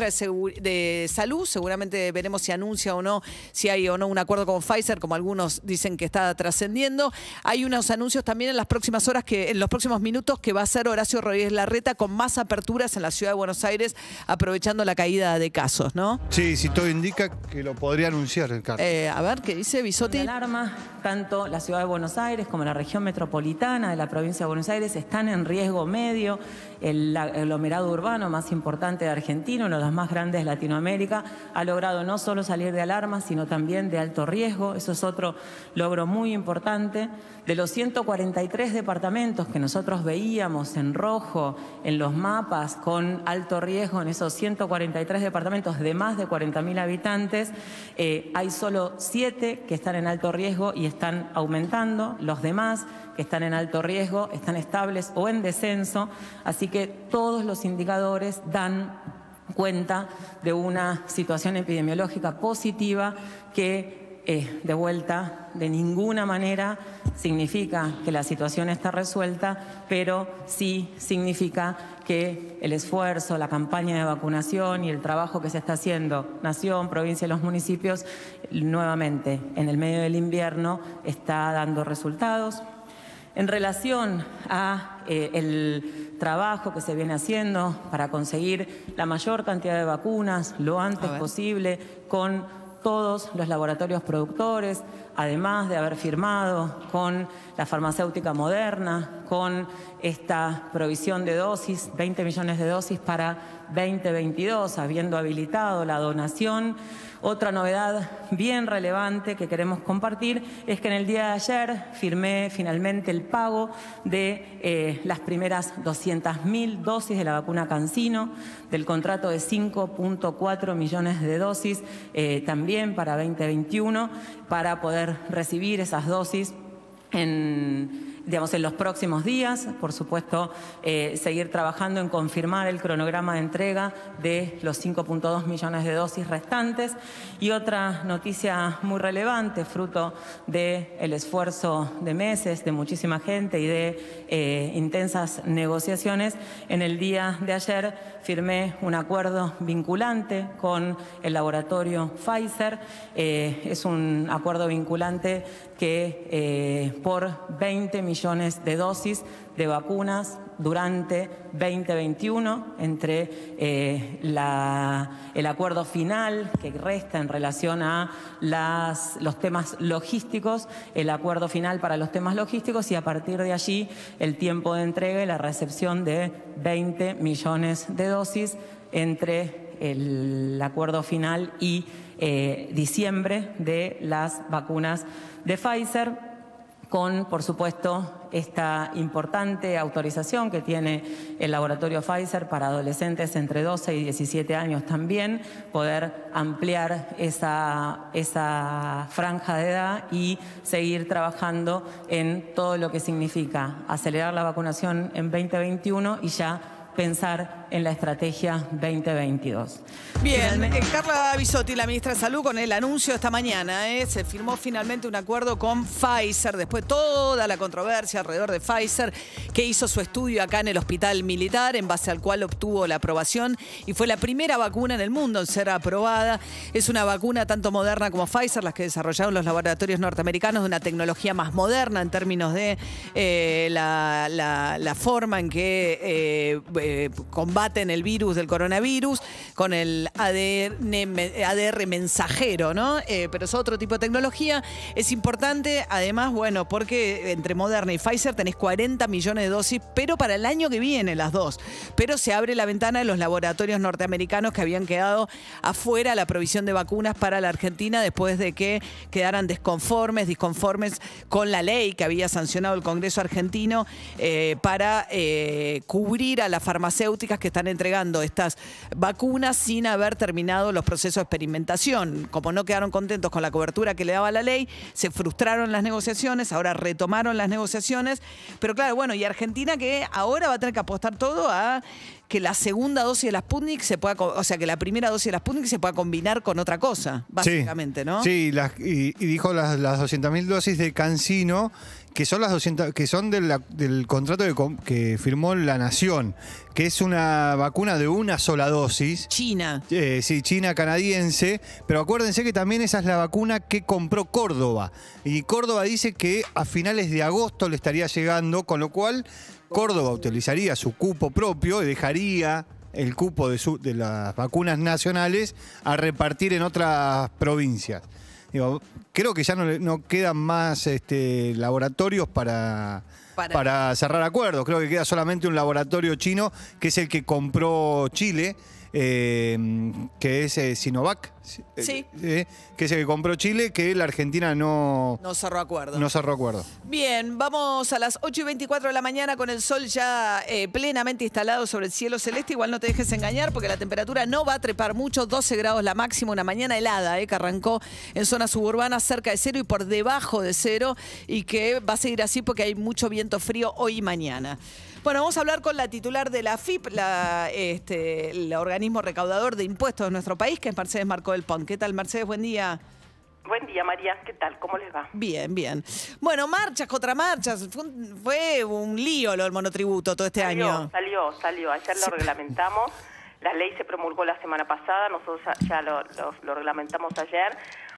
de, Salud. Seguramente veremos si anuncia o no, si hay o no un acuerdo con Pfizer, como algunos dicen que está trascendiendo. Hay unos anuncios también en las próximas horas, que, en los próximos minutos, que va a ser Horacio Rodríguez Larreta con más aperturas en la ciudad de Buenos Aires, aprovechando la caída de casos, ¿no? Sí, si todo indica que lo podría anunciar el cargo. Eh, a ver, ¿qué dice Bisotti? tanto la ciudad de Buenos Aires como la región metropolitana de la provincia de Buenos Aires están en riesgo medio. El aglomerado urbano más importante de Argentina, uno de más grandes de Latinoamérica, ha logrado no solo salir de alarma, sino también de alto riesgo, eso es otro logro muy importante. De los 143 departamentos que nosotros veíamos en rojo en los mapas con alto riesgo, en esos 143 departamentos de más de 40.000 habitantes, eh, hay solo 7 que están en alto riesgo y están aumentando, los demás que están en alto riesgo están estables o en descenso, así que todos los indicadores dan cuenta de una situación epidemiológica positiva que, eh, de vuelta, de ninguna manera significa que la situación está resuelta, pero sí significa que el esfuerzo, la campaña de vacunación y el trabajo que se está haciendo nación, provincia y los municipios, nuevamente, en el medio del invierno, está dando resultados. En relación a eh, el trabajo que se viene haciendo para conseguir la mayor cantidad de vacunas lo antes posible con todos los laboratorios productores, además de haber firmado con la farmacéutica moderna, con esta provisión de dosis, 20 millones de dosis para 2022, habiendo habilitado la donación. Otra novedad bien relevante que queremos compartir es que en el día de ayer firmé finalmente el pago de eh, las primeras 200.000 dosis de la vacuna CanSino, del contrato de 5.4 millones de dosis eh, también para 2021, para poder recibir esas dosis en en los próximos días, por supuesto, eh, seguir trabajando en confirmar el cronograma de entrega de los 5.2 millones de dosis restantes. Y otra noticia muy relevante, fruto del el esfuerzo de meses, de muchísima gente y de eh, intensas negociaciones, en el día de ayer firmé un acuerdo vinculante con el laboratorio Pfizer. Eh, es un acuerdo vinculante que por 20 millones de dosis de vacunas durante 2021, entre eh, la, el acuerdo final que resta en relación a las, los temas logísticos, el acuerdo final para los temas logísticos y a partir de allí el tiempo de entrega y la recepción de 20 millones de dosis entre el acuerdo final y eh, diciembre de las vacunas de Pfizer con, por supuesto, esta importante autorización que tiene el laboratorio Pfizer para adolescentes entre 12 y 17 años también, poder ampliar esa, esa franja de edad y seguir trabajando en todo lo que significa acelerar la vacunación en 2021 y ya pensar en la estrategia 2022. Bien, eh, Carla Bisotti, la ministra de Salud, con el anuncio esta mañana, eh, se firmó finalmente un acuerdo con Pfizer, después toda la controversia alrededor de Pfizer, que hizo su estudio acá en el Hospital Militar, en base al cual obtuvo la aprobación y fue la primera vacuna en el mundo en ser aprobada. Es una vacuna tanto moderna como Pfizer, las que desarrollaron los laboratorios norteamericanos, de una tecnología más moderna en términos de eh, la, forma en que eh, combaten el virus del coronavirus con el ADN, ADR mensajero, ¿no? Eh, pero es otro tipo de tecnología. Es importante, además, bueno, porque entre Moderna y Pfizer tenés 40 millones de dosis, pero para el año que viene las dos. Pero se abre la ventana de los laboratorios norteamericanos que habían quedado afuera la provisión de vacunas para la Argentina después de que quedaran desconformes, disconformes con la ley que había sancionado el Congreso argentino eh, para cubrir a la farmacéuticas que están entregando estas vacunas sin haber terminado los procesos de experimentación. Como no quedaron contentos con la cobertura que le daba la ley, se frustraron las negociaciones, ahora retomaron las negociaciones. Pero claro, bueno, y Argentina que ahora va a tener que apostar todo a que la segunda dosis de las Sputnik se pueda, o sea, que la primera dosis de las Sputnik se pueda combinar con otra cosa, básicamente, ¿no? Sí, y, dijo las, 200.000 dosis de Cancino que son las 200, que son del contrato que firmó la Nación, que es una vacuna de una sola dosis. China. Eh, sí, China canadiense. Pero acuérdense que también esa es la vacuna que compró Córdoba. Y Córdoba dice que a finales de agosto le estaría llegando, con lo cual Córdoba utilizaría su cupo propio y dejaría el cupo de, de las vacunas nacionales a repartir en otras provincias. creo que ya no, quedan más este, laboratorios para, para cerrar acuerdos. Creo que queda solamente un laboratorio chino, que es el que compró Chile Em, que es eh, Sinovac, eh, eh, que es el que compró Chile, que la Argentina no... No cerró acuerdo. No cerró acuerdo. Bien, vamos a las 8 y 24 de la mañana con el sol ya plenamente instalado sobre el cielo celeste. Igual no te dejes engañar porque la temperatura no va a trepar mucho, 12 grados la máxima, una mañana helada que arrancó en zonas suburbanas cerca de cero y por debajo de cero y que va a seguir así porque hay mucho viento frío hoy y mañana. Bueno, vamos a hablar con la titular de la FIP, la, este, el organismo recaudador de impuestos de nuestro país, que es Mercedes Marco del Pon. ¿Qué tal, Mercedes? Buen día. Buen día, María. ¿Qué tal? ¿Cómo les va? Bien, bien. Bueno, marchas, marchas. Fue un, fue un lío lo del monotributo todo este año. Salió, salió. Ayer lo reglamentamos. La ley se promulgó la semana pasada. Nosotros ya, lo reglamentamos ayer.